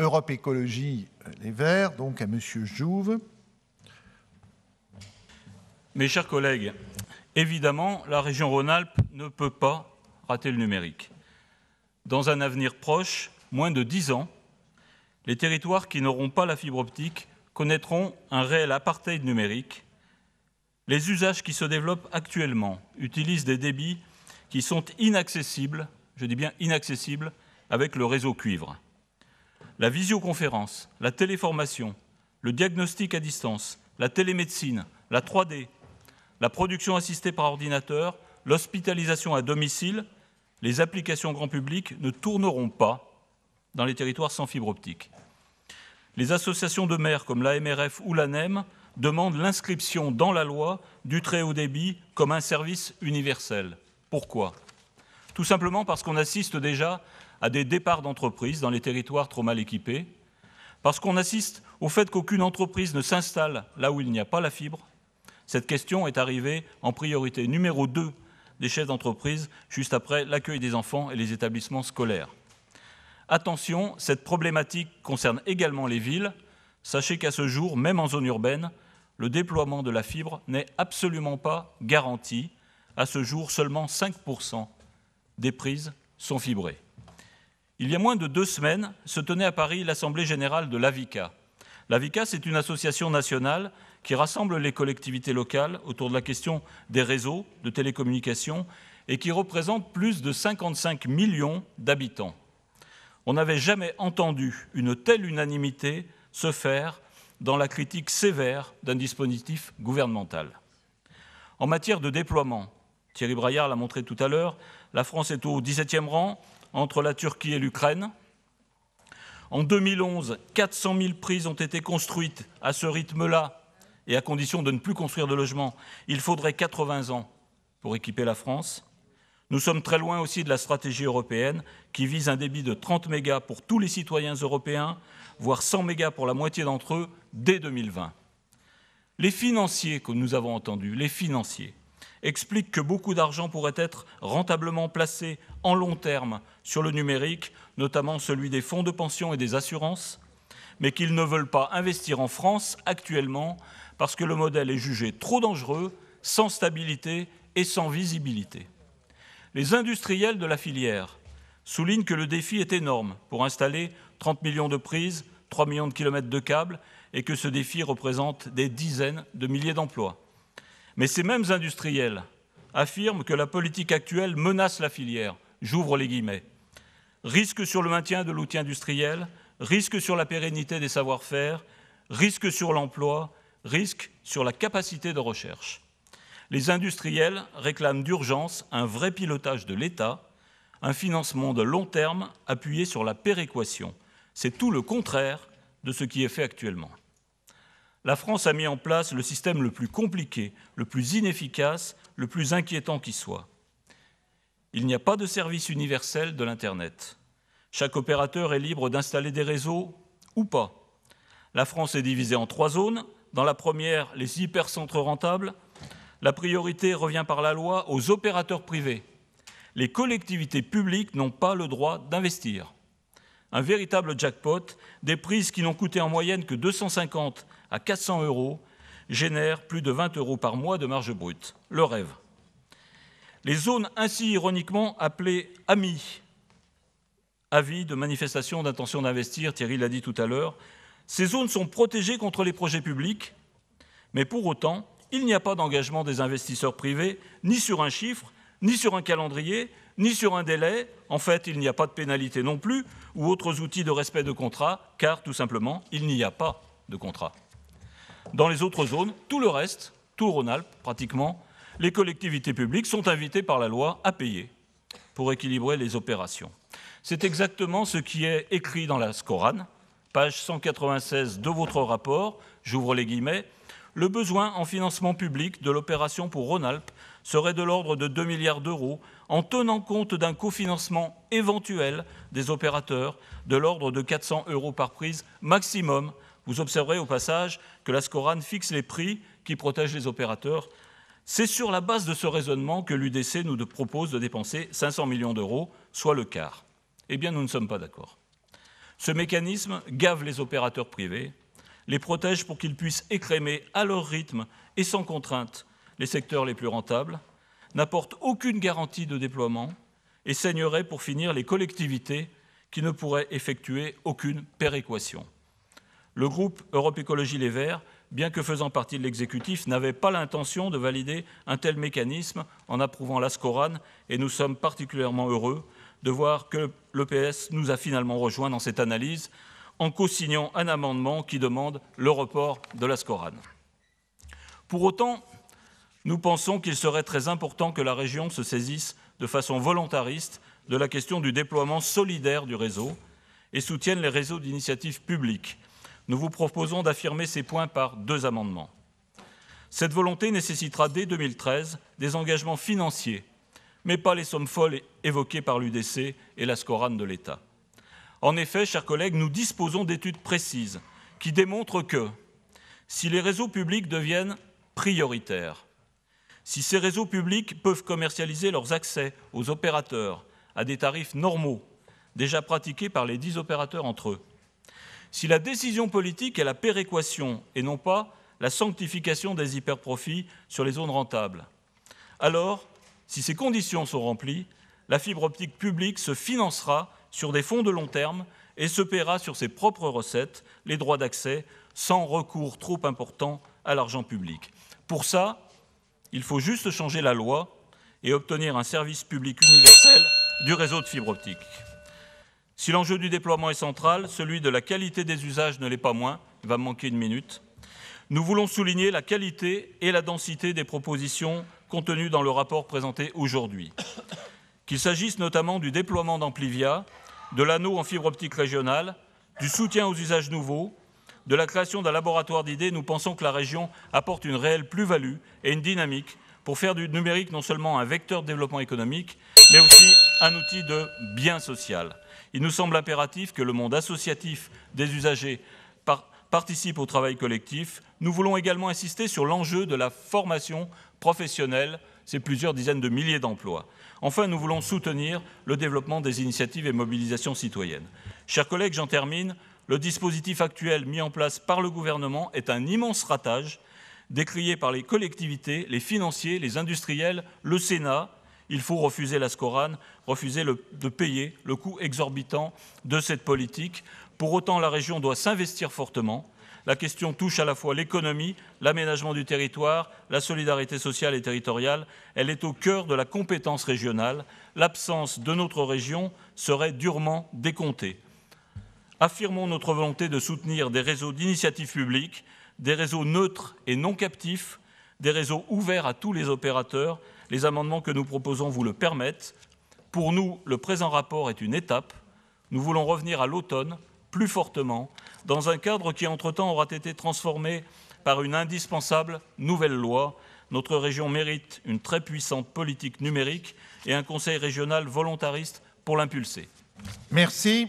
Europe Écologie Les Verts, donc à M. Jouve. Mes chers collègues, évidemment, la région Rhône-Alpes ne peut pas rater le numérique. Dans un avenir proche, moins de dix ans, les territoires qui n'auront pas la fibre optique connaîtront un réel apartheid numérique. Les usages qui se développent actuellement utilisent des débits qui sont inaccessibles, je dis bien inaccessibles, avec le réseau cuivre la visioconférence, la téléformation, le diagnostic à distance, la télémédecine, la 3D, la production assistée par ordinateur, l'hospitalisation à domicile, les applications grand public ne tourneront pas dans les territoires sans fibre optique. Les associations de maires comme MRF ou l'ANEM demandent l'inscription dans la loi du très haut débit comme un service universel. Pourquoi Tout simplement parce qu'on assiste déjà à des départs d'entreprises dans les territoires trop mal équipés, parce qu'on assiste au fait qu'aucune entreprise ne s'installe là où il n'y a pas la fibre. Cette question est arrivée en priorité numéro 2 des chefs d'entreprise, juste après l'accueil des enfants et les établissements scolaires. Attention, cette problématique concerne également les villes. Sachez qu'à ce jour, même en zone urbaine, le déploiement de la fibre n'est absolument pas garanti. À ce jour, seulement 5% des prises sont fibrées. Il y a moins de deux semaines se tenait à Paris l'Assemblée générale de l'AVICA. L'AVICA, c'est une association nationale qui rassemble les collectivités locales autour de la question des réseaux de télécommunications et qui représente plus de 55 millions d'habitants. On n'avait jamais entendu une telle unanimité se faire dans la critique sévère d'un dispositif gouvernemental. En matière de déploiement, Thierry Braillard l'a montré tout à l'heure, la France est au 17e rang entre la Turquie et l'Ukraine. En 2011, 400 000 prises ont été construites à ce rythme-là, et à condition de ne plus construire de logements. Il faudrait 80 ans pour équiper la France. Nous sommes très loin aussi de la stratégie européenne qui vise un débit de 30 mégas pour tous les citoyens européens, voire 100 mégas pour la moitié d'entre eux dès 2020. Les financiers que nous avons entendus, les financiers, explique que beaucoup d'argent pourrait être rentablement placé en long terme sur le numérique, notamment celui des fonds de pension et des assurances, mais qu'ils ne veulent pas investir en France actuellement parce que le modèle est jugé trop dangereux, sans stabilité et sans visibilité. Les industriels de la filière soulignent que le défi est énorme pour installer 30 millions de prises, 3 millions de kilomètres de câbles, et que ce défi représente des dizaines de milliers d'emplois. Mais ces mêmes industriels affirment que la politique actuelle menace la filière, j'ouvre les guillemets. Risque sur le maintien de l'outil industriel, risque sur la pérennité des savoir-faire, risque sur l'emploi, risque sur la capacité de recherche. Les industriels réclament d'urgence un vrai pilotage de l'État, un financement de long terme appuyé sur la péréquation. C'est tout le contraire de ce qui est fait actuellement la France a mis en place le système le plus compliqué, le plus inefficace, le plus inquiétant qui soit. Il n'y a pas de service universel de l'Internet. Chaque opérateur est libre d'installer des réseaux ou pas. La France est divisée en trois zones. Dans la première, les hypercentres rentables. La priorité revient par la loi aux opérateurs privés. Les collectivités publiques n'ont pas le droit d'investir. Un véritable jackpot, des prises qui n'ont coûté en moyenne que 250 à 400 euros génère plus de 20 euros par mois de marge brute. Le rêve. Les zones ainsi ironiquement appelées "amis" avis de manifestation d'intention d'investir, Thierry l'a dit tout à l'heure, ces zones sont protégées contre les projets publics, mais pour autant, il n'y a pas d'engagement des investisseurs privés, ni sur un chiffre, ni sur un calendrier, ni sur un délai. En fait, il n'y a pas de pénalité non plus, ou autres outils de respect de contrat, car tout simplement, il n'y a pas de contrat. Dans les autres zones, tout le reste, tout Rhône-Alpes pratiquement, les collectivités publiques sont invitées par la loi à payer pour équilibrer les opérations. C'est exactement ce qui est écrit dans la SCORAN, page 196 de votre rapport, j'ouvre les guillemets, le besoin en financement public de l'opération pour Rhône-Alpes serait de l'ordre de 2 milliards d'euros en tenant compte d'un cofinancement éventuel des opérateurs de l'ordre de 400 euros par prise maximum vous observerez au passage que la SCORAN fixe les prix qui protègent les opérateurs. C'est sur la base de ce raisonnement que l'UDC nous propose de dépenser 500 millions d'euros, soit le quart. Eh bien, nous ne sommes pas d'accord. Ce mécanisme gave les opérateurs privés, les protège pour qu'ils puissent écrémer à leur rythme et sans contrainte les secteurs les plus rentables, n'apporte aucune garantie de déploiement et saignerait pour finir les collectivités qui ne pourraient effectuer aucune péréquation le groupe Europe Écologie Les Verts, bien que faisant partie de l'exécutif, n'avait pas l'intention de valider un tel mécanisme en approuvant l'ASCORAN et nous sommes particulièrement heureux de voir que l'EPS nous a finalement rejoints dans cette analyse en co-signant un amendement qui demande le report de l'ASCORAN. Pour autant, nous pensons qu'il serait très important que la région se saisisse de façon volontariste de la question du déploiement solidaire du réseau et soutienne les réseaux d'initiatives publiques nous vous proposons d'affirmer ces points par deux amendements. Cette volonté nécessitera dès 2013 des engagements financiers, mais pas les sommes folles évoquées par l'UDC et la scorane de l'État. En effet, chers collègues, nous disposons d'études précises qui démontrent que si les réseaux publics deviennent prioritaires, si ces réseaux publics peuvent commercialiser leurs accès aux opérateurs à des tarifs normaux déjà pratiqués par les dix opérateurs entre eux, si la décision politique est la péréquation et non pas la sanctification des hyperprofits sur les zones rentables, alors, si ces conditions sont remplies, la fibre optique publique se financera sur des fonds de long terme et se paiera sur ses propres recettes, les droits d'accès, sans recours trop important à l'argent public. Pour ça, il faut juste changer la loi et obtenir un service public universel du réseau de fibre optique. Si l'enjeu du déploiement est central, celui de la qualité des usages ne l'est pas moins. Il va me manquer une minute. Nous voulons souligner la qualité et la densité des propositions contenues dans le rapport présenté aujourd'hui. Qu'il s'agisse notamment du déploiement d'Amplivia, de l'anneau en fibre optique régionale, du soutien aux usages nouveaux, de la création d'un laboratoire d'idées, nous pensons que la région apporte une réelle plus-value et une dynamique pour faire du numérique non seulement un vecteur de développement économique, mais aussi un outil de bien social. Il nous semble impératif que le monde associatif des usagers participe au travail collectif. Nous voulons également insister sur l'enjeu de la formation professionnelle, c'est plusieurs dizaines de milliers d'emplois. Enfin, nous voulons soutenir le développement des initiatives et mobilisations citoyennes. Chers collègues, j'en termine. Le dispositif actuel mis en place par le gouvernement est un immense ratage, décrié par les collectivités, les financiers, les industriels, le Sénat, il faut refuser la SCORAN, refuser de payer le coût exorbitant de cette politique. Pour autant, la région doit s'investir fortement. La question touche à la fois l'économie, l'aménagement du territoire, la solidarité sociale et territoriale. Elle est au cœur de la compétence régionale. L'absence de notre région serait durement décomptée. Affirmons notre volonté de soutenir des réseaux d'initiatives publiques, des réseaux neutres et non captifs, des réseaux ouverts à tous les opérateurs, les amendements que nous proposons vous le permettent. Pour nous, le présent rapport est une étape. Nous voulons revenir à l'automne plus fortement, dans un cadre qui, entre-temps, aura été transformé par une indispensable nouvelle loi. Notre région mérite une très puissante politique numérique et un conseil régional volontariste pour l'impulser. Merci.